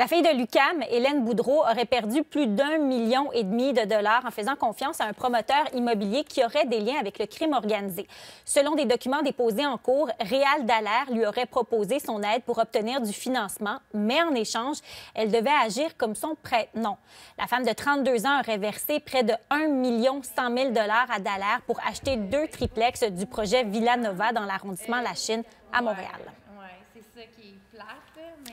La fille de Lucam, Hélène Boudreau, aurait perdu plus d'un million et demi de dollars en faisant confiance à un promoteur immobilier qui aurait des liens avec le crime organisé. Selon des documents déposés en cours, Réal Dallaire lui aurait proposé son aide pour obtenir du financement, mais en échange, elle devait agir comme son prête-nom. La femme de 32 ans aurait versé près de 1 million 100 000 dollars à Dallaire pour acheter deux triplex du projet Villa Nova dans l'arrondissement La Chine à Montréal. c'est ça qui